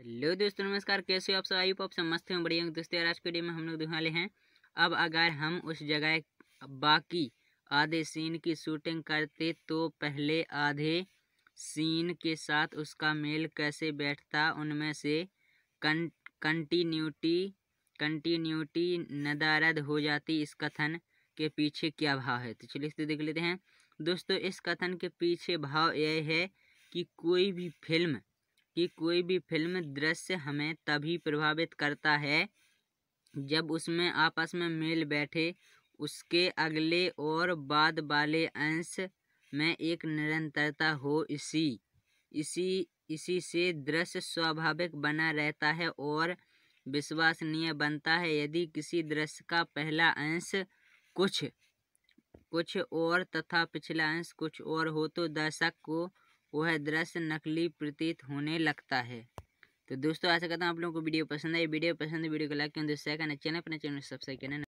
hello दोस्तों नमस्कार कैसे हो आप सब आई पॉप सब मस्त हैं बढ़िया दोस्तों आज के डे में हम लोग दिखा ले हैं अब अगर हम उस जगह बाकी आधे सीन की शूटिंग करते तो पहले आधे सीन के साथ उसका मेल कैसे बैठता उनमें से कं कंटिन्यूटी कंटिन्यूटी नदारद हो जाती इस कथन के पीछे क्या भाव है तो चलिए इसको देख लेते हैं दोस्तों इस कथन के पीछे भाव यह है कि कोई भी फिल्म कि कोई भी फिल्म दृश्य हमें तभी प्रभावित करता है जब उसमें आपस में मेल बैठे उसके अगले और बाद वाले अंश में एक निरंतरता हो इसी इसी इसी से दृश्य स्वाभाविक बना रहता है और विश्वसनीय बनता है यदि किसी दृश्य का पहला अंश कुछ कुछ और तथा पिछला अंश कुछ और हो तो दर्शक को वह दृश्य नकली प्रतीत होने लगता है तो दोस्तों ऐसा कहता हूँ आप लोगों को वीडियो पसंद है वीडियो पसंद है वीडियो को लाइक करें दोस्तों करना चैनल अपने चैनल सब्सक्राइब करना